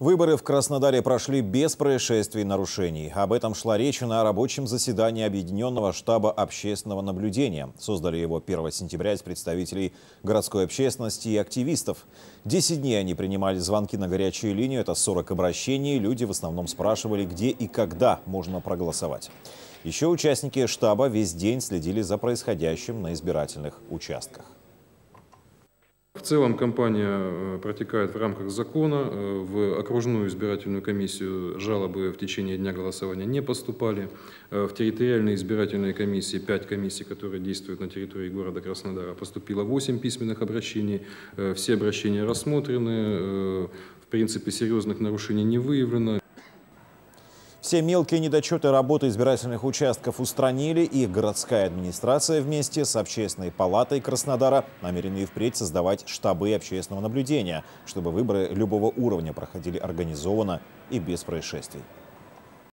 Выборы в Краснодаре прошли без происшествий и нарушений. Об этом шла речь на рабочем заседании Объединенного штаба общественного наблюдения. Создали его 1 сентября из представителей городской общественности и активистов. Десять дней они принимали звонки на горячую линию, это 40 обращений. Люди в основном спрашивали, где и когда можно проголосовать. Еще участники штаба весь день следили за происходящим на избирательных участках. В целом кампания э, протекает в рамках закона. Э, в окружную избирательную комиссию жалобы в течение дня голосования не поступали. Э, в территориальные избирательные комиссии, 5 комиссий, которые действуют на территории города Краснодара, поступило 8 письменных обращений. Все обращения рассмотрены. В принципе, серьезных нарушений не выявлено. Все мелкие недочеты работы избирательных участков устранили, и городская администрация вместе с общественной палатой Краснодара намерены и впредь создавать штабы общественного наблюдения, чтобы выборы любого уровня проходили организованно и без происшествий.